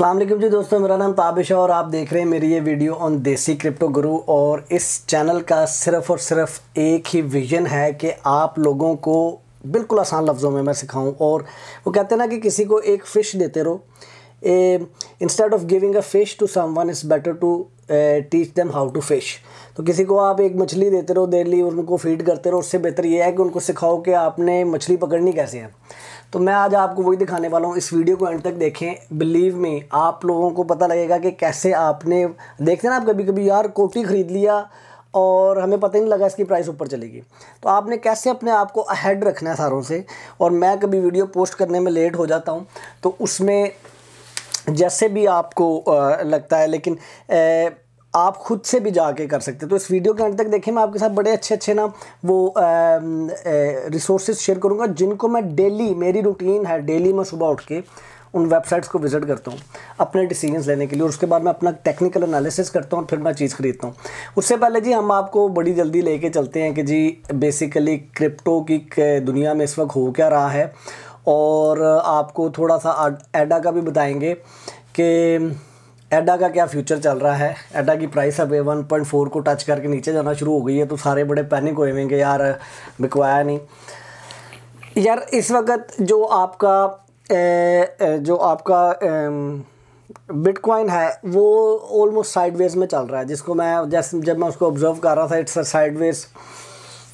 अल्लाम जी दोस्तों मेरा नाम ताबिश है और आप देख रहे हैं मेरी ये वीडियो ऑन देसी क्रिप्टो गुरु और इस चैनल का सिर्फ़ और सिर्फ एक ही विजन है कि आप लोगों को बिल्कुल आसान लफ्ज़ों में मैं सिखाऊं और वो कहते हैं ना कि किसी को एक फ़िश देते रहो instead of giving a fish to someone is better to teach them how to fish तो किसी को आप एक मछली देते रहो डेली उनको फीड करते रहो उससे बेहतर ये है कि उनको सिखाओ कि आपने मछली पकड़नी कैसे है तो मैं आज आपको वही दिखाने वाला हूँ इस वीडियो को एंड तक देखें बिलीव में आप लोगों को पता लगेगा कि कैसे आपने देखते ना आप कभी कभी यार कोटी ख़रीद लिया और हमें पता ही नहीं लगा इसकी प्राइस ऊपर चलेगी तो आपने कैसे अपने आप को अहेड रखना है सारों से और मैं कभी वीडियो पोस्ट करने में लेट हो जाता हूँ तो उसमें जैसे भी आपको लगता है लेकिन आप खुद से भी जाके कर सकते हैं तो इस वीडियो के अंत तक देखें मैं आपके साथ बड़े अच्छे अच्छे ना वो रिसोर्सेज शेयर करूँगा जिनको मैं डेली मेरी रूटीन है डेली मैं सुबह उठ के उन वेबसाइट्स को विजिट करता हूँ अपने डिसीजंस लेने के लिए और उसके बाद मैं अपना टेक्निकल एनालिसिस करता हूँ और फिर मैं चीज़ खरीदता हूँ उससे पहले जी हम आपको बड़ी जल्दी लेके चलते हैं कि जी बेसिकली क्रिप्टो की दुनिया में इस वक्त हो क्या रहा है और आपको थोड़ा सा एडा का भी बताएंगे कि एडा का क्या फ्यूचर चल रहा है एडा की प्राइस अब वन पॉइंट फोर को टच करके नीचे जाना शुरू हो गई है तो सारे बड़े पैनिक हुए हुए यार बिकवाया नहीं यार इस वक्त जो आपका ए, जो आपका ए, बिटकॉइन है वो ऑलमोस्ट साइडवेज में चल रहा है जिसको मैं जैसे जब मैं उसको ऑब्जर्व कर रहा था इट्स साइडवेज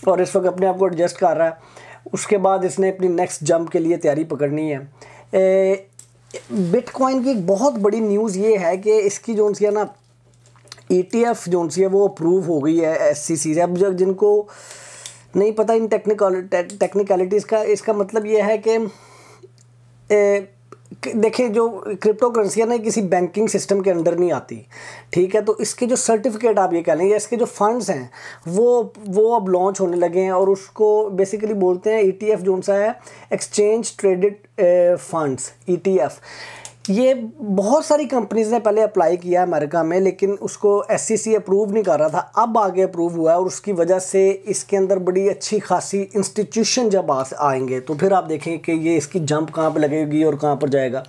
और इस वक्त अपने आप को एडजस्ट कर रहा है उसके बाद इसने अपनी नेक्स्ट जंप के लिए तैयारी पकड़नी है ए, बिटकॉइन की एक बहुत बड़ी न्यूज़ ये है कि इसकी जो उनकी है ना ई टी एफ जो सी है वो अप्रूव हो गई है एस सी सी से अब जब जिनको नहीं पता इन टेक्निकल टेक्निकलिटीज़ का इसका मतलब ये है कि देखिए जो क्रिप्टो करेंसियाँ ना किसी बैंकिंग सिस्टम के अंडर नहीं आती ठीक है तो इसके जो सर्टिफिकेट आप ये कह लें या इसके जो फंड्स हैं वो वो अब लॉन्च होने लगे हैं और उसको बेसिकली बोलते हैं ईटीएफ e जो सा है एक्सचेंज ट्रेडेड फंड्स ईटीएफ ये बहुत सारी कंपनीज़ ने पहले अप्लाई किया अमेरिका में लेकिन उसको एस अप्रूव e नहीं कर रहा था अब आगे अप्रूव हुआ है और उसकी वजह से इसके अंदर बड़ी अच्छी खासी इंस्टीट्यूशन जब आ, आएंगे तो फिर आप देखें कि ये इसकी जंप कहाँ पर लगेगी और कहाँ पर जाएगा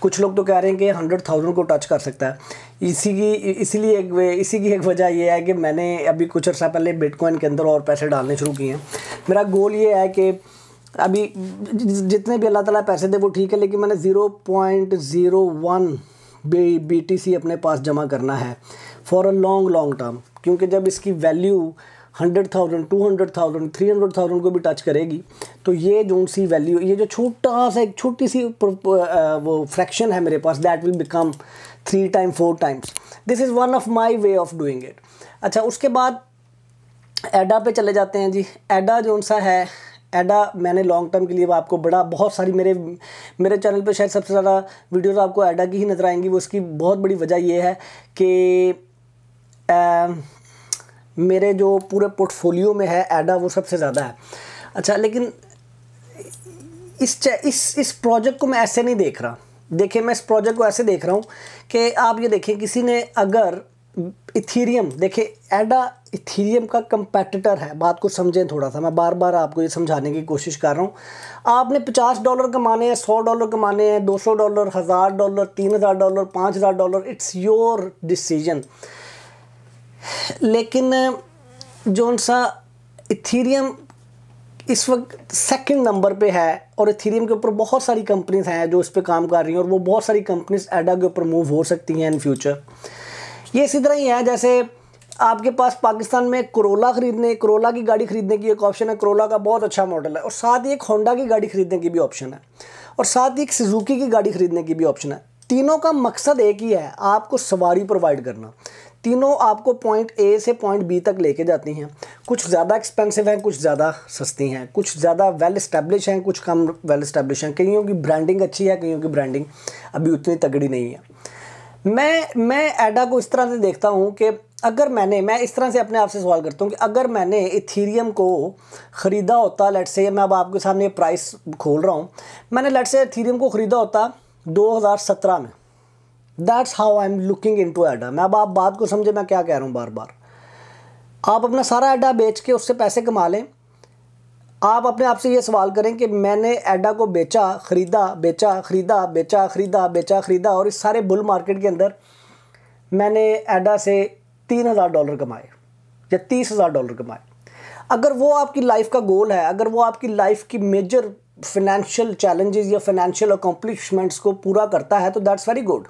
कुछ लोग तो कह रहे हैं कि हंड्रेड थाउजेंड को टच कर सकता है इसी की इसीलिए एक इसी की एक वजह यह है कि मैंने अभी कुछ अर्सा पहले बिटकॉइन के अंदर और पैसे डालने शुरू किए हैं मेरा गोल ये है कि अभी जितने भी अल्लाह ताला पैसे दे वो ठीक है लेकिन मैंने zero point zero one B B T C अपने पास जमा करना है for a long long term क्योंकि जब इसकी value hundred thousand two hundred thousand three hundred thousand को भी टच करेगी तो ये जो सी वैल्यू ये जो छोटा सा एक छोटी सी वो फ्रैक्शन है मेरे पास that will become three time four times this is one of my way of doing it अच्छा उसके बाद एडा पे चले जाते हैं जी एडा जो सा है एडा uh, मैंने लॉन्ग टर्म के लिए आपको बड़ा बहुत सारी मेरे मेरे चैनल पे शायद सबसे ज़्यादा वीडियोस आपको एडा की ही नज़र आएंगी वो उसकी बहुत बड़ी वजह ये है कि um, मेरे जो पूरे पोर्टफोलियो में है एडा वो सबसे ज़्यादा है अच्छा लेकिन इस इस इस प्रोजेक्ट को मैं ऐसे नहीं देख रहा देखिए मैं इस प्रोजेक्ट को ऐसे देख रहा हूँ कि आप ये देखें किसी ने अगर इथीरियम देखिए एडा इथीरियम का कंपेटिटर है बात को समझें थोड़ा सा मैं बार बार आपको ये समझाने की कोशिश कर रहा हूँ आपने पचास डॉलर कमाने हैं सौ डॉलर कमाने हैं दो सौ डॉलर हज़ार डॉलर तीन हज़ार डॉलर पाँच हज़ार डॉलर इट्स योर डिसीजन लेकिन जो सा इथीरियम इस वक्त सेकंड नंबर पे है और इथीरियम के ऊपर बहुत सारी कंपनीज हैं जो इस पर काम कर रही हैं और वो बहुत सारी कंपनीज एडा के ऊपर मूव हो सकती हैं इन फ्यूचर ये इसी तरह ही है जैसे आपके पास पाकिस्तान में करोला खरीदने करोला की गाड़ी खरीदने की एक ऑप्शन है करोला का बहुत अच्छा मॉडल है और साथ ही एक होंडा की गाड़ी खरीदने की भी ऑप्शन है और साथ ही एक सुजुकी की गाड़ी खरीदने की भी ऑप्शन है तीनों का मकसद एक ही है आपको सवारी प्रोवाइड करना तीनों आपको पॉइंट ए से पॉइंट बी तक लेके जाती हैं कुछ ज़्यादा एक्सपेंसिव हैं कुछ ज़्यादा सस्ती हैं कुछ ज़्यादा वेल इस्टेब्लिश हैं कुछ कम वेल इस्टेब्लिश हैं कईयों की ब्रांडिंग अच्छी है कईयों की ब्रांडिंग अभी उतनी तगड़ी नहीं है मैं मैं एडा को इस तरह से देखता हूँ कि अगर मैंने मैं इस तरह से अपने आप से सवाल करता हूँ कि अगर मैंने इथीरियम को ख़रीदा होता लेट से मैं अब आपके सामने प्राइस खोल रहा हूँ मैंने लेट से इथीरियम को ख़रीदा होता 2017 में that's how I am looking into ADA मैं अब आप बात को समझे मैं क्या कह रहा हूँ बार बार आप अपना सारा एडा बेच के उससे पैसे कमा लें आप अपने आप से ये सवाल करें कि मैंने एडा को बेचा ख़रीदा बेचा ख़रीदा बेचा ख़रीदा बेचा ख़रीदा और इस सारे बुल मार्केट के अंदर मैंने एडा से तीन हज़ार डॉलर कमाए या तीस हज़ार डॉलर कमाए अगर वो आपकी लाइफ का गोल है अगर वो आपकी लाइफ की मेजर फिनेंशियल चैलेंजेस या फिनेंशियल अकम्पलिशमेंट्स को पूरा करता है तो दैट्स वेरी गुड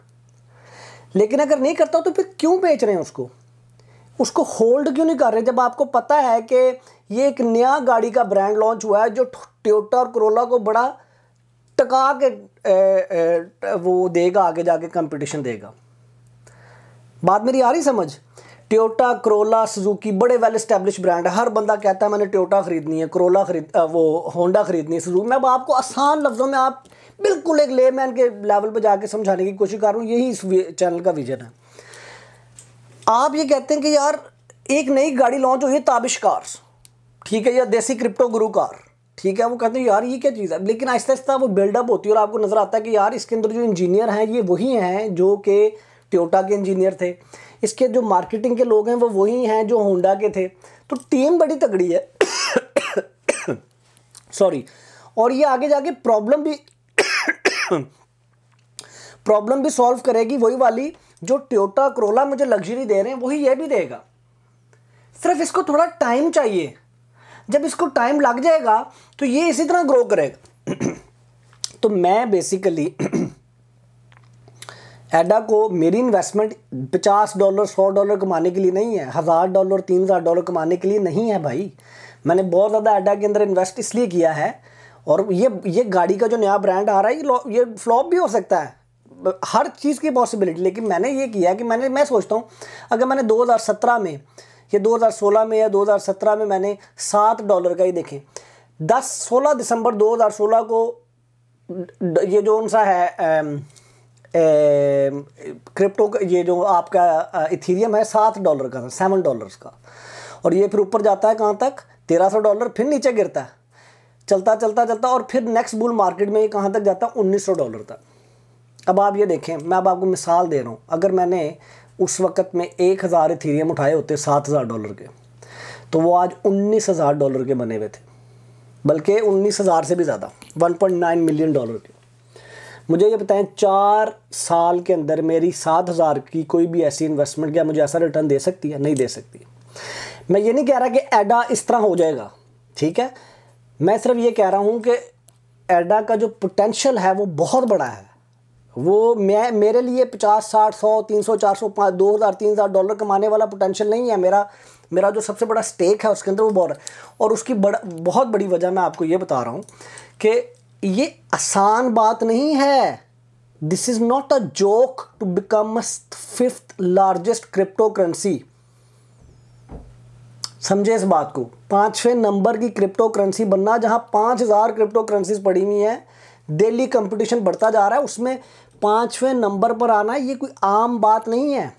लेकिन अगर नहीं करता तो फिर क्यों बेच रहे हैं उसको उसको होल्ड क्यों नहीं कर रहे जब आपको पता है कि ये एक नया गाड़ी का ब्रांड लॉन्च हुआ है जो ट्योटा और करोला को बड़ा टका के ए, ए, वो देगा आगे जाके कंपटीशन देगा बात मेरी आ रही समझ ट्योटा करोला सुजुकी बड़े वेल स्टैब्लिश ब्रांड है हर बंदा कहता है मैंने ट्योटा ख़रीदनी है करोला खरीद वो होंडा ख़रीदनी है सुजुकी मैं अब आपको आसान लफ्ज़ों में आप बिल्कुल एक लेमैन के लेवल पर जाके समझाने की कोशिश कर रहा हूँ यही इस चैनल का विजन है आप ये कहते हैं कि यार एक नई गाड़ी लॉन्च हुई है ताबिश कार ठीक है या देसी क्रिप्टो गुरु कार ठीक है वो कहते हैं यार ये क्या चीज़ है लेकिन आहिस्ता आहिस्ता वो बिल्डअप होती है और आपको नज़र आता है कि यार इसके अंदर जो इंजीनियर हैं ये वही हैं जो कि टोयोटा के इंजीनियर थे इसके जो मार्केटिंग के लोग हैं वो वही हैं जो होंडा के थे तो टीम बड़ी तगड़ी है सॉरी और ये आगे जाके प्रॉब्लम भी प्रॉब्लम भी सॉल्व करेगी वही वाली जो टोयोटा करोला मुझे लग्जरी दे रहे हैं वही ये भी देगा सिर्फ इसको थोड़ा टाइम चाहिए जब इसको टाइम लग जाएगा तो ये इसी तरह ग्रो करेगा तो मैं बेसिकली एडा को मेरी इन्वेस्टमेंट पचास डॉलर सौ डॉलर कमाने के लिए नहीं है हज़ार डॉलर तीन हज़ार डॉलर कमाने के लिए नहीं है भाई मैंने बहुत ज़्यादा एडा के अंदर इन्वेस्ट इसलिए किया है और ये ये गाड़ी का जो नया ब्रांड आ रहा है ये फ्लॉप भी हो सकता है हर चीज़ की पॉसिबिलिटी लेकिन मैंने ये किया कि मैंने मैं सोचता हूँ अगर मैंने 2017 में या 2016 में या 2017 में मैंने सात डॉलर का ही देखे दस सोलह दिसंबर 2016 को ये जो उनसा है क्रिप्टो ये जो आपका इथीरियम है सात डॉलर का था सेवन डॉलर्स का और ये फिर ऊपर जाता है कहाँ तक तेरह सौ डॉलर फिर नीचे गिरता है चलता चलता चलता और फिर नेक्स्ट बुल मार्केट में ये कहाँ तक जाता है उन्नीस सौ डॉलर तक अब आप ये देखें मैं अब आपको मिसाल दे रहा हूँ अगर मैंने उस वक्त में एक हज़ार इथीरियम उठाए होते सात हज़ार डॉलर के तो वो आज उन्नीस हज़ार डॉलर के बने हुए थे बल्कि उन्नीस हज़ार से भी ज़्यादा one point nine million dollar के मुझे ये बताएं चार साल के अंदर मेरी सात हज़ार की कोई भी ऐसी इन्वेस्टमेंट क्या मुझे ऐसा रिटर्न दे सकती है नहीं दे सकती मैं ये नहीं कह रहा कि एडा इस तरह हो जाएगा ठीक है मैं सिर्फ ये कह रहा हूँ कि एडा का जो पोटेंशल है वो बहुत बड़ा है वो मैं मेरे लिए पचास साठ सौ तीन सौ चार सौ पाँच दो हज़ार तीन हज़ार डॉलर कमाने वाला पोटेंशियल नहीं है मेरा मेरा जो सबसे बड़ा स्टेक है उसके अंदर वो बहुत और उसकी बड़ा बहुत बड़ी वजह मैं आपको ये बता रहा हूँ कि ये आसान बात नहीं है this is not a joke to become fifth largest cryptocurrency समझे इस बात को पाँचवें नंबर की क्रिप्टो करेंसी बनना जहाँ पाँच हज़ार क्रिप्टो करेंसीज पड़ी हुई हैं डेली कंपटीशन बढ़ता जा रहा है उसमें पाँचवें नंबर पर आना ये कोई आम बात नहीं है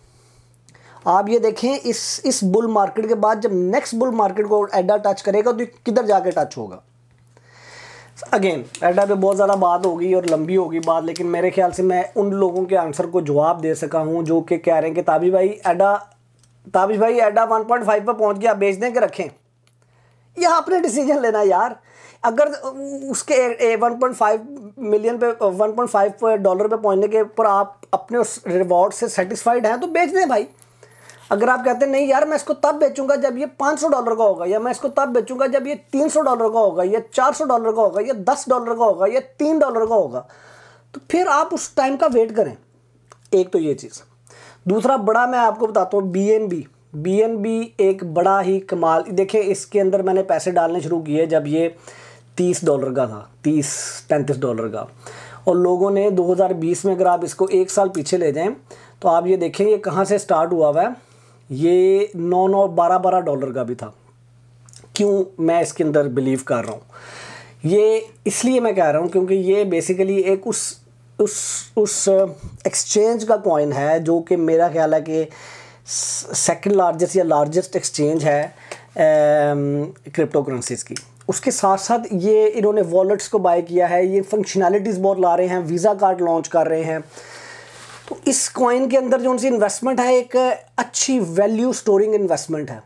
आप ये देखें इस इस बुल मार्केट के बाद जब नेक्स्ट बुल मार्केट को एडा टच करेगा तो किधर जाके टच होगा अगेन एडा पे बहुत ज़्यादा बात होगी और लंबी होगी बात लेकिन मेरे ख्याल से मैं उन लोगों के आंसर को जवाब दे सका हूँ जो कि कह रहे हैं कि ताबी भाई एडा ताबी भाई एडा 1.5 पर पहुँच गया बेच दें कि रखें यह आपने डिसीजन लेना यार अगर उसके वन पॉइंट फाइव मिलियन पे वन पॉइंट फाइव डॉलर पे पहुंचने के ऊपर आप अपने उस रिवॉर्ड से सेटिस्फाइड हैं तो बेच दें भाई अगर आप कहते हैं नहीं यार मैं इसको तब बेचूंगा जब ये 500 डॉलर का होगा या मैं इसको तब बेचूंगा जब ये 300 डॉलर का होगा या 400 डॉलर का होगा या 10 डॉलर का होगा या 3 डॉलर का होगा तो फिर आप उस टाइम का वेट करें एक तो ये चीज़ दूसरा बड़ा मैं आपको बताता हूँ B N B B N B एक बड़ा ही कमाल देखिए इसके अंदर मैंने पैसे डालने शुरू किए जब ये तीस डॉलर का था तीस पैंतीस डॉलर का और लोगों ने 2020 में अगर आप इसको एक साल पीछे ले जाएं तो आप ये देखें ये कहाँ से स्टार्ट हुआ हुआ है ये नौ नौ बारह बारह डॉलर का भी था क्यों मैं इसके अंदर बिलीव कर रहा हूँ ये इसलिए मैं कह रहा हूँ क्योंकि ये बेसिकली एक उस उस उस एक्सचेंज का कॉइन है जो कि मेरा ख्याल है कि सेकंड लार्जेस्ट या लार्जेस्ट एक्सचेंज है क्रिप्टो करेंसीज़ की उसके साथ साथ ये इन्होंने वॉलेट्स को बाय किया है ये फंक्शनैलिटीज़ बहुत ला रहे हैं वीज़ा कार्ड लॉन्च कर रहे हैं तो इस कॉइन के अंदर जो उनकी इन्वेस्टमेंट है एक अच्छी वैल्यू स्टोरिंग इन्वेस्टमेंट है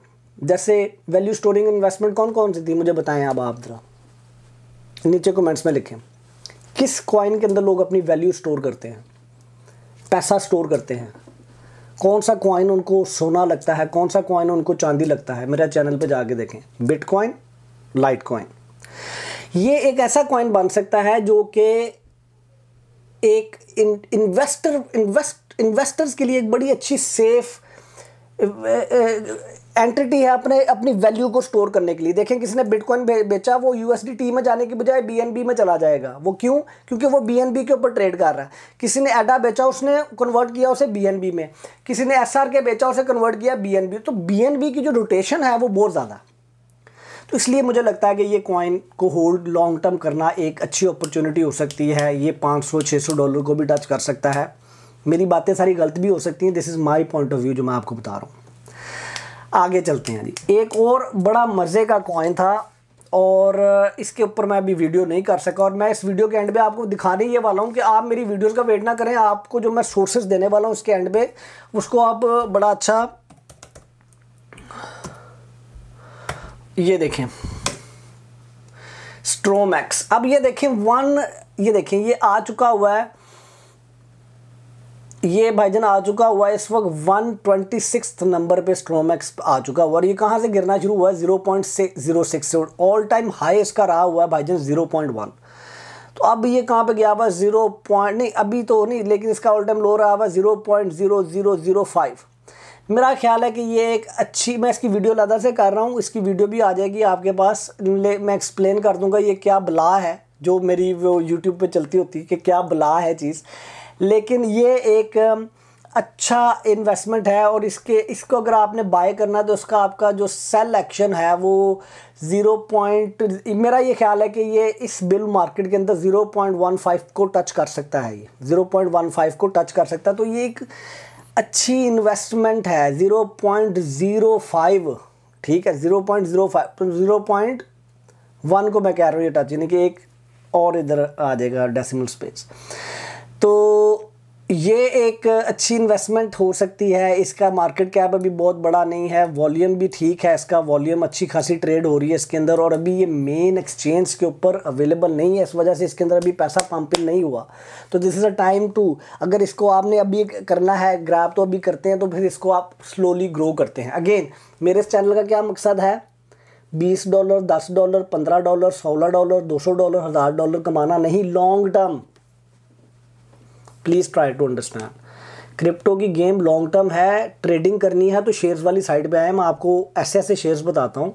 जैसे वैल्यू स्टोरिंग इन्वेस्टमेंट कौन कौन सी थी मुझे बताएं अब आप ज़रा नीचे कमेंट्स में लिखें किस कॉइन के अंदर लोग अपनी वैल्यू स्टोर करते हैं पैसा स्टोर करते हैं कौन सा कॉइन उनको सोना लगता है कौन सा कॉइन उनको चांदी लगता है मेरा चैनल पे जाके देखें बिटकॉइन लाइट कॉइन ये एक ऐसा कॉइन बन सकता है जो कि एक इन्वेस्टर इन्वेस्ट इन्वेस्टर्स के लिए एक बड़ी अच्छी सेफ एंटिटी है अपने अपनी वैल्यू को स्टोर करने के लिए देखें किसी ने बिटकॉइन बेचा वो यूएसडीटी में जाने के बजाय बीएनबी में चला जाएगा वो क्यों क्योंकि वो बीएनबी के ऊपर ट्रेड कर रहा है किसी ने एडा बेचा उसने कन्वर्ट किया उसे बीएनबी में किसी ने एसआर के बेचा उसे कन्वर्ट किया बीएनबी तो बीएनबी की जो रोटेशन है वो बहुत ज़्यादा तो इसलिए मुझे लगता है कि ये कॉइन को होल्ड लॉन्ग टर्म करना एक अच्छी अपॉर्चुनिटी हो सकती है ये 500 सौ डॉलर को भी टच कर सकता है मेरी बातें सारी गलत भी हो सकती हैं this is my point of view जो मैं आपको बता रहा हूँ आगे चलते हैं जी एक और बड़ा मज़े का कॉइन था और इसके ऊपर मैं अभी वीडियो नहीं कर सका और मैं इस वीडियो के एंड पे आपको दिखाने ये वाला हूँ कि आप मेरी वीडियोस का वेट ना करें आपको जो मैं सोर्सेज देने वाला हूँ उसके एंड पे उसको आप बड़ा अच्छा ये देखें स्ट्रोमैक्स अब ये देखें वन ये देखें ये आ चुका हुआ है ये भाईजान आ चुका हुआ है इस वक्त वन ट्वेंटी सिक्स नंबर पे स्ट्रोमैक्स आ चुका हुआ और ये कहाँ से गिरना शुरू हुआ है zero point zero six all time high इसका रहा हुआ है भाईजान जीरो पॉइंट वन तो अब ये कहाँ पे गया हुआ जीरो पॉइंट नहीं अभी तो नहीं लेकिन इसका ऑल टाइम लो रहा हुआ zero point zero zero zero five मेरा ख्याल है कि ये एक अच्छी मैं इसकी वीडियो लदा से कर रहा हूँ इसकी वीडियो भी आ जाएगी आपके पास ले मैं एक्सप्लेन कर दूँगा ये क्या बला है जो मेरी वो यूट्यूब पे चलती होती है कि क्या बला है चीज़ लेकिन ये एक अच्छा इन्वेस्टमेंट है और इसके इसको अगर आपने बाय करना है तो उसका आपका जो सेल एक्शन है वो ज़ीरो पॉइंट मेरा ये ख्याल है कि ये इस बिल मार्केट के अंदर ज़ीरो पॉइंट वन फाइव को टच कर सकता है ये ज़ीरो पॉइंट वन फाइव को टच कर सकता है तो ये एक अच्छी इन्वेस्टमेंट है ज़ीरो पॉइंट ज़ीरो फाइव ठीक है zero point zero five zero point one को मैं कह रहा हूँ ये टच यानी कि एक और इधर आ जाएगा डेसिमल स्पेस तो ये एक अच्छी इन्वेस्टमेंट हो सकती है इसका मार्केट कैप अभी बहुत बड़ा नहीं है वॉल्यूम भी ठीक है इसका वॉल्यूम अच्छी खासी ट्रेड हो रही है इसके अंदर और अभी ये मेन एक्सचेंज के ऊपर अवेलेबल नहीं है इस वजह से इसके अंदर अभी पैसा पंपिंग नहीं हुआ तो this is a time to अगर इसको आपने अभी करना है ग्राफ तो अभी करते हैं तो फिर इसको आप स्लोली ग्रो करते हैं अगेन मेरे इस चैनल का क्या मकसद है बीस डॉलर दस डॉलर पंद्रह डॉलर सोलह डॉलर दो सौ डॉलर हज़ार डॉलर कमाना नहीं long term please try to understand crypto की गेम लॉन्ग टर्म है ट्रेडिंग करनी है तो शेयर्स वाली साइड पे आए मैं आपको ऐसे ऐसे शेयर्स बताता हूँ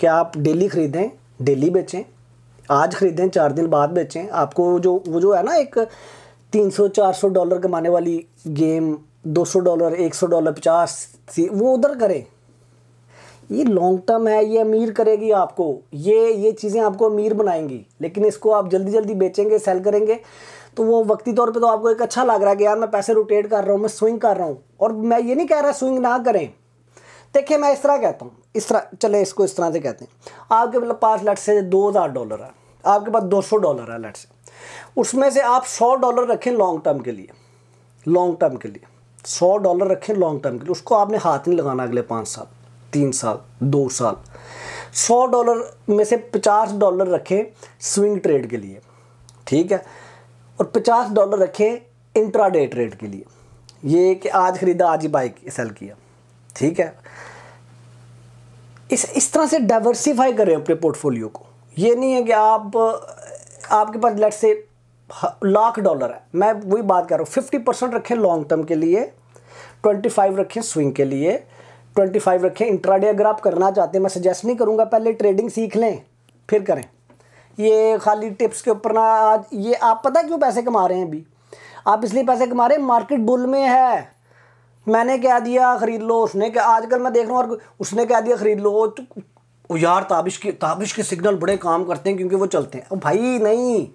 कि आप डेली ख़रीदें डेली बेचें आज ख़रीदें चार दिन बाद बेचें आपको जो वो जो है ना एक 300-400 डॉलर कमाने वाली गेम 200 डॉलर 100 डॉलर 50 वो उधर करें ये लॉन्ग टर्म है ये अमीर करेगी आपको ये ये चीज़ें आपको अमीर बनाएंगी लेकिन इसको आप जल्दी जल्दी बेचेंगे सेल करेंगे तो वो वक्ती तौर पे तो आपको एक अच्छा लग रहा है कि यार मैं पैसे रोटेट कर रहा हूँ मैं स्विंग कर रहा हूँ और मैं ये नहीं कह रहा स्विंग ना करें देखिए मैं इस तरह कहता हूँ इस तरह चले इसको इस तरह से कहते हैं आपके मतलब पास लट से दो हज़ार डॉलर है आपके पास दो सौ डॉलर है लट से उसमें से आप सौ डॉलर रखें लॉन्ग टर्म के लिए लॉन्ग टर्म के लिए सौ डॉलर रखें लॉन्ग टर्म के लिए उसको आपने हाथ नहीं लगाना अगले पाँच साल तीन साल दो साल सौ डॉलर में से पचास डॉलर रखें स्विंग ट्रेड के लिए ठीक है और 50 डॉलर रखें इंट्राडे ट्रेड के लिए ये कि आज ख़रीदा आज ही बाइक सेल किया ठीक है इस इस तरह से डाइवर्सीफाई करें अपने पोर्टफोलियो को ये नहीं है कि आप आपके पास लेट से लाख डॉलर है मैं वही बात कर रहा हूँ फिफ्टी परसेंट रखें लॉन्ग टर्म के लिए ट्वेंटी फाइव रखें स्विंग के लिए ट्वेंटी फाइव रखें इंट्राडे अगर आप करना चाहते हैं मैं सजेस्ट नहीं करूँगा पहले ट्रेडिंग सीख लें फिर करें ये खाली टिप्स के ऊपर ना आज ये आप पता क्यों पैसे कमा रहे हैं अभी आप इसलिए पैसे कमा रहे हैं मार्केट बुल में है मैंने कह दिया ख़रीद लो उसने क्या आजकल मैं देख रहा हूँ और उसने कह दिया ख़रीद लो तो यार ताबिश के ताबिश के सिग्नल बड़े काम करते हैं क्योंकि वो चलते हैं भाई नहीं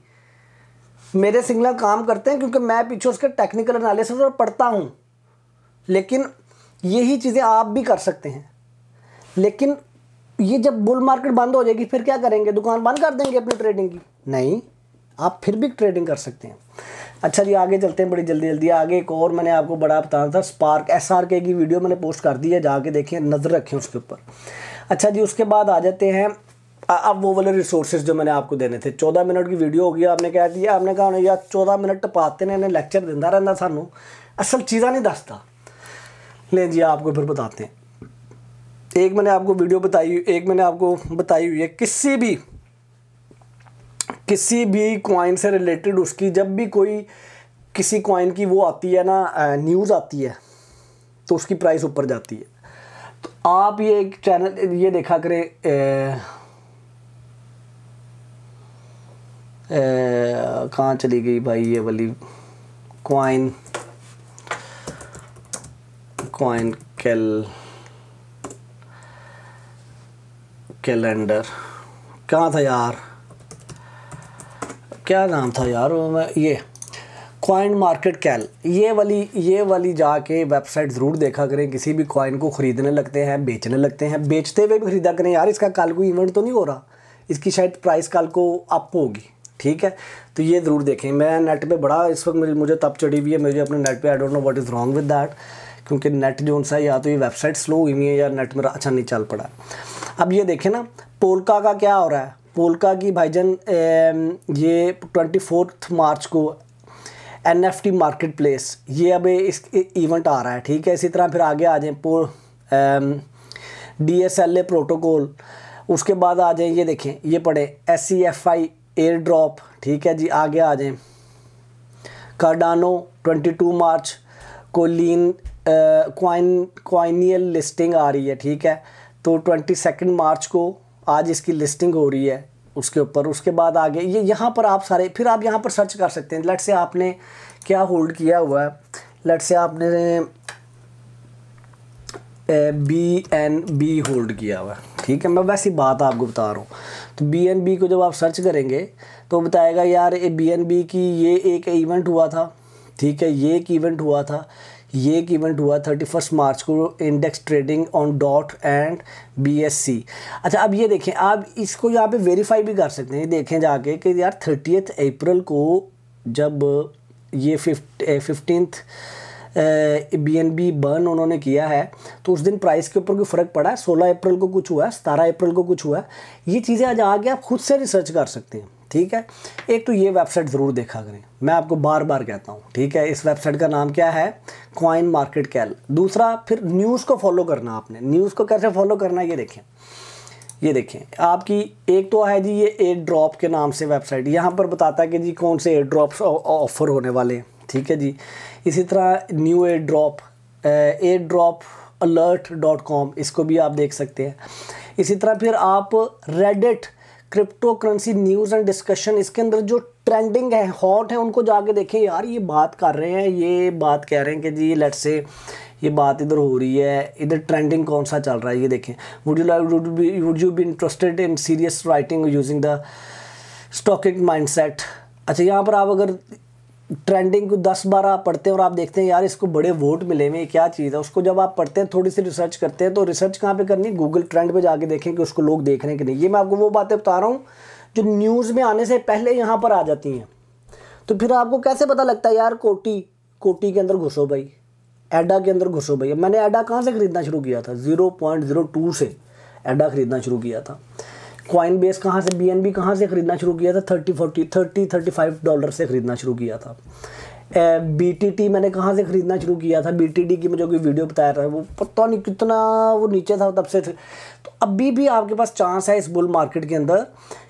मेरे सिग्नल काम करते हैं क्योंकि मैं पीछे उसके टेक्निकल एनालिसिस और पढ़ता हूँ लेकिन यही चीज़ें आप भी कर सकते हैं लेकिन ये जब बुल मार्केट बंद हो जाएगी फिर क्या करेंगे दुकान बंद कर देंगे अपनी ट्रेडिंग की नहीं आप फिर भी ट्रेडिंग कर सकते हैं अच्छा जी आगे चलते हैं बड़ी जल्दी जल्दी आगे एक और मैंने आपको बड़ा बताना था स्पार्क एस आर के की वीडियो मैंने पोस्ट कर दी है जाके देखें नज़र रखें उसके ऊपर अच्छा जी उसके बाद आ जाते हैं अब वो वाले रिसोर्सेज जो मैंने आपको देने थे चौदह मिनट की वीडियो होगी आपने कह दिया आपने कहा उन्हें यार चौदह मिनट टपाते ने इन्हें लेक्चर दिता रहता सूँ असल चीज़ा नहीं दसता लें जी आपको फिर बताते हैं एक मैंने आपको वीडियो बताई एक मैंने आपको बताई हुई है किसी भी किसी भी कॉइन से रिलेटेड उसकी जब भी कोई किसी कॉइन की वो आती है ना न्यूज़ आती है तो उसकी प्राइस ऊपर जाती है तो आप ये एक चैनल ये देखा करें कहाँ चली गई भाई ये वाली कॉइन कॉइन कैल कैलेंडर कहाँ था यार क्या नाम था यार वो मैं ये कॉइन मार्केट कैल ये वाली ये वाली जाके वेबसाइट ज़रूर देखा करें किसी भी कॉइन को ख़रीदने लगते हैं बेचने लगते हैं बेचते हुए भी ख़रीदा करें यार इसका कल कोई इवेंट तो नहीं हो रहा इसकी शायद प्राइस कल को अप होगी ठीक है तो ये ज़रूर देखें मैं नेट पे बड़ा इस वक्त मुझे तब चढ़ी हुई है मुझे अपने नेट पे I don't know what is wrong with that क्योंकि नेट जो सा या तो ये वेबसाइट स्लो हुई है या नेट मेरा अच्छा नहीं चल पड़ा अब ये देखें ना पोलका का क्या हो रहा है पोलका की भाईजन ये ट्वेंटी फोर्थ मार्च को N F T marketplace ये अब इस इवेंट आ रहा है ठीक है इसी तरह फिर आगे आ जाए पो D S L A protocol उसके बाद आ जाए ये देखें ये पढ़े S C F I airdrop ठीक है जी आगे आ जाए कार्डानो ट्वेंटी टू मार्च को लीन क्वाइन क्वाइनियल लिस्टिंग आ रही है ठीक है तो ट्वेंटी सेकेंड मार्च को आज इसकी लिस्टिंग हो रही है उसके ऊपर उसके बाद आगे ये यहाँ पर आप सारे फिर आप यहाँ पर सर्च कर सकते हैं लट से आपने क्या होल्ड किया हुआ है लट से आपने बी एन बी होल्ड किया हुआ है ठीक है मैं वैसी बात आपको बता रहा हूँ तो बी एन बी को जब आप सर्च करेंगे तो बताएगा यार बी एन बी की ये एक इवेंट हुआ था ठीक है ये एक इवेंट हुआ था ये एक इवेंट हुआ थर्टी फर्स्ट मार्च को index trading on dot and BSC अच्छा अब ये देखें आप इसको यहाँ पे वेरीफाई भी कर सकते हैं देखें जाके कि यार थर्टीथ अप्रैल को जब ये fifth fifteenth B N B burn उन्होंने किया है तो उस दिन प्राइस के ऊपर कोई फ़र्क पड़ा है सोलह अप्रैल को कुछ हुआ है सतारह अप्रैल को कुछ हुआ है ये चीज़ें आज आगे आप खुद से रिसर्च कर सकते हैं ठीक है एक तो ये वेबसाइट ज़रूर देखा करें मैं आपको बार बार कहता हूँ ठीक है इस वेबसाइट का नाम क्या है क्वाइन मार्केट कैल दूसरा फिर न्यूज़ को फॉलो करना आपने न्यूज़ को कैसे फॉलो करना ये देखें ये देखें आपकी एक तो है जी ये एयर ड्रॉप के नाम से वेबसाइट यहाँ पर बताता है कि जी कौन से एयर ड्रॉप्स ऑफ़र होने वाले हैं ठीक है जी इसी तरह new airdrop airdrop alert dot com इसको भी आप देख सकते हैं इसी तरह फिर आप Reddit cryptocurrency news and discussion इसके अंदर जो ट्रेंडिंग है हॉट है उनको जाके देखें यार ये बात कर रहे हैं ये बात कह रहे हैं कि जी लेट्स से ये बात इधर हो रही है इधर ट्रेंडिंग कौन सा चल रहा है ये देखें would you like would you be interested in serious writing using the stalking mindset अच्छा यहाँ पर आप अगर ट्रेंडिंग को दस बार आप पढ़ते हैं और आप देखते हैं यार इसको बड़े वोट मिले हुए क्या चीज़ है उसको जब आप पढ़ते हैं थोड़ी सी रिसर्च करते हैं तो रिसर्च कहाँ पे करनी गूगल ट्रेंड पे जाके देखें कि उसको लोग देख रहे हैं कि नहीं ये मैं आपको वो बातें बता रहा हूँ जो न्यूज़ में आने से पहले यहाँ पर आ जाती हैं तो फिर आपको कैसे पता लगता है यार कोटी कोटी के अंदर घुसो भाई एडा के अंदर घुसो भाई मैंने एडा कहाँ से ख़रीदना शुरू किया था ज़ीरो पॉइंट ज़ीरो टू से एडा ख़रीदना शुरू किया था क्वाइन बेस कहाँ से बी एन बी कहाँ से ख़रीदना शुरू किया था thirty forty thirty thirty five dollar से ख़रीदना शुरू किया था बी टी टी मैंने कहाँ से ख़रीदना शुरू किया था बी टी टी की मुझे कोई वीडियो बताया था वो पता नहीं कितना वो नीचे था तब से तो अभी भी आपके पास चांस है इस बुल मार्केट के अंदर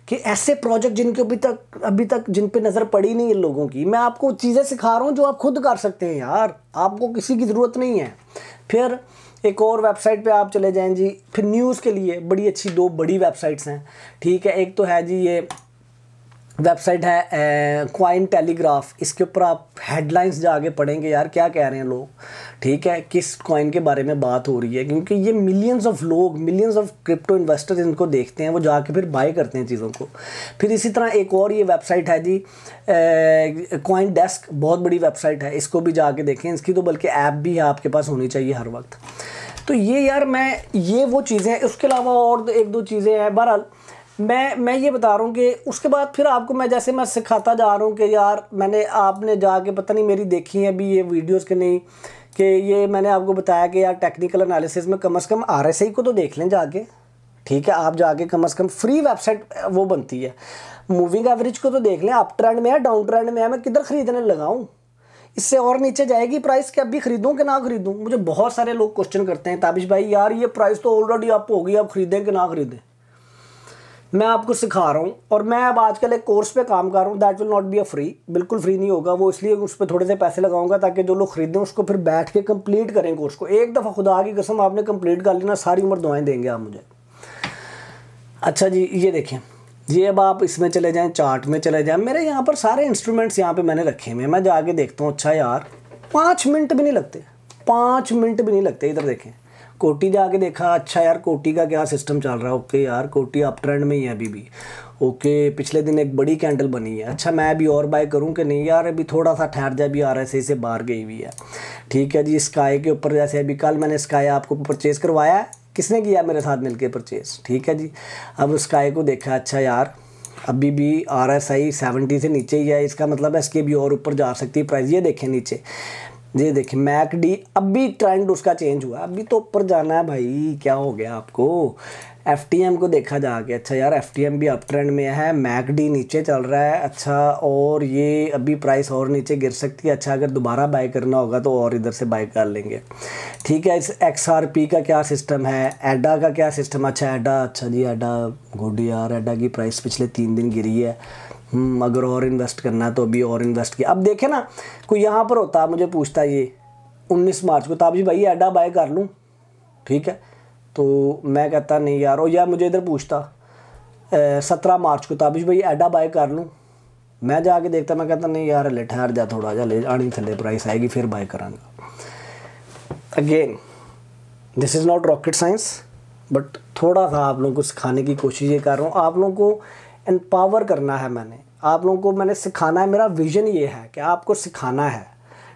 कि ऐसे प्रोजेक्ट जिनके अभी तक अभी तक जिन पे नज़र पड़ी नहीं इन लोगों की मैं आपको चीज़ें सिखा रहा हूँ जो आप खुद कर सकते हैं यार आपको किसी की ज़रूरत नहीं है फिर एक और वेबसाइट पे आप चले जाएं जी फिर न्यूज़ के लिए बड़ी अच्छी दो बड़ी वेबसाइट्स हैं ठीक है एक तो है जी ये वेबसाइट है क्वाइन टेलीग्राफ इसके ऊपर आप हेडलाइंस जाके पढ़ेंगे यार क्या कह रहे हैं लोग ठीक है किस कॉइन के बारे में बात हो रही है क्योंकि ये मिलियंस ऑफ लोग मिलियंस ऑफ क्रिप्टो इन्वेस्टर्स इनको देखते हैं वो जाके फिर बाय करते हैं चीज़ों को फिर इसी तरह एक और ये वेबसाइट है जी कॉइन डेस्क बहुत बड़ी वेबसाइट है इसको भी जाके देखें इसकी तो बल्कि ऐप भी है आपके पास होनी चाहिए हर वक्त तो ये यार मैं ये वो चीज़ें उसके अलावा और एक दो चीज़ें हैं बहरहाल मैं मैं ये बता रहा हूँ कि उसके बाद फिर आपको मैं जैसे मैं सिखाता जा रहा हूँ कि यार मैंने आपने जाके पता नहीं मेरी देखी है अभी ये वीडियोस के नहीं कि ये मैंने आपको बताया कि यार टेक्निकल एनालिसिस में कम से कम आर को तो देख लें जाके ठीक है आप जाके कम अज़ कम फ्री वेबसाइट वो बनती है मूविंग एवरेज को तो देख लें अप ट्रेंड में है डाउन ट्रेंड में है मैं किधर ख़रीदने लगाऊँ इससे और नीचे जाएगी प्राइस क्या अभी खरीदूँ कि ना खरीदूँ मुझे बहुत सारे लोग क्वेश्चन करते हैं ताबिश भाई यार ये प्राइस तो ऑलरेडी आप होगी आप खरीदें कि ना खरीदें मैं आपको सिखा रहा हूँ और मैं अब आजकल एक कोर्स पे काम कर रहा हूँ that will not be a free बिल्कुल फ्री नहीं होगा वो इसलिए उस पर थोड़े से पैसे लगाऊंगा ताकि जो लोग खरीदें उसको फिर बैठ के कंप्लीट करें कोर्स को एक दफ़ा खुदा की कसम आपने कंप्लीट कर लेना सारी उम्र दुआएं देंगे आप मुझे अच्छा जी ये देखें ये अब आप इसमें चले जाएँ चार्ट में चले जाएँ मेरे यहाँ पर सारे इंस्ट्रूमेंट्स यहाँ पर मैंने रखे हुए हैं मैं जाके देखता हूँ अच्छा यार पाँच मिनट भी नहीं लगते पाँच मिनट भी नहीं लगते इधर देखें कोटी जाके देखा अच्छा यार कोटी का क्या सिस्टम चल रहा है ओके यार कोटी अप ट्रेंड में ही है अभी भी ओके पिछले दिन एक बड़ी कैंडल बनी है अच्छा मैं अभी और बाय करूं कि नहीं यार अभी थोड़ा सा ठहर जाए अभी आर एस से बाहर गई हुई है ठीक है जी स्काई के ऊपर जैसे अभी कल मैंने स्काई आपको परचेज़ करवाया है किसने किया मेरे साथ मिल परचेज़ ठीक है जी अब स्काई को देखा अच्छा यार अभी भी आर एस आई सेवेंटी से नीचे ही है इसका मतलब है इसके भी और ऊपर जा सकती है प्राइस ये देखें नीचे ये देखिए मैक डी अभी ट्रेंड उसका चेंज हुआ अभी तो ऊपर जाना है भाई क्या हो गया आपको एफ को देखा जाके अच्छा यार एफ भी अप ट्रेंड में है मैक डी नीचे चल रहा है अच्छा और ये अभी प्राइस और नीचे गिर सकती है अच्छा अगर दोबारा बाय करना होगा तो और इधर से बाय कर लेंगे ठीक है इस एक्स का क्या सिस्टम है एडा का क्या सिस्टम अच्छा एडा अच्छा जी एडा गुड यार एडा की प्राइस पिछले तीन दिन गिरी है हम्म, अगर और इन्वेस्ट करना है तो अभी और इन्वेस्ट किया अब देखे ना कोई यहाँ पर होता मुझे पूछता ये उन्नीस मार्च को तो जी भाई एडा बाय कर लूँ ठीक है तो मैं कहता नहीं यार और यार मुझे इधर पूछता सत्रह मार्च को ताबिश तो भाई एडा बाय कर लूँ मैं जाके देखता मैं कहता नहीं यार ले ठहर जा थोड़ा जा ले आनी थले प्राइस आएगी फिर बाय करांगा again this is not rocket science but थोड़ा सा आप लोगों को सिखाने की कोशिश ये कर रहा हूँ आप लोगों को एम्पावर करना है मैंने आप लोगों को मैंने सिखाना है मेरा विजन ये है कि आपको सिखाना है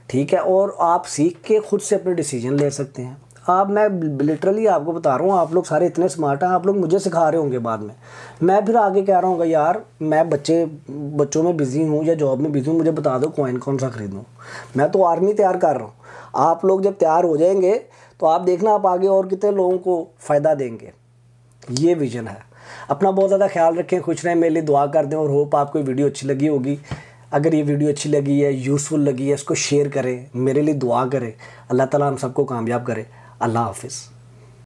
ठीक है और आप सीख के खुद से अपने डिसीजन ले सकते हैं आप मैं लिटरली आपको बता रहा हूँ आप लोग सारे इतने स्मार्ट हैं आप लोग मुझे सिखा रहे होंगे बाद में मैं फिर आगे कह रहा हूँ यार मैं बच्चे बच्चों में बिज़ी हूँ या जॉब में बिज़ी हूँ मुझे बता दो कॉइन कौन सा खरीदूँ मैं तो आर्मी तैयार कर रहा हूँ आप लोग जब तैयार हो जाएंगे तो आप देखना आप आगे और कितने लोगों को फ़ायदा देंगे ये विज़न है अपना बहुत ज़्यादा ख्याल रखें खुश रहें मेरे लिए दुआ कर दें और होप आपको वीडियो अच्छी लगी होगी अगर ये वीडियो अच्छी लगी है यूज़फुल लगी है इसको शेयर करें मेरे लिए दुआ करें अल्लाह ताला हम सबको कामयाब करें अल्लाह हाफिज़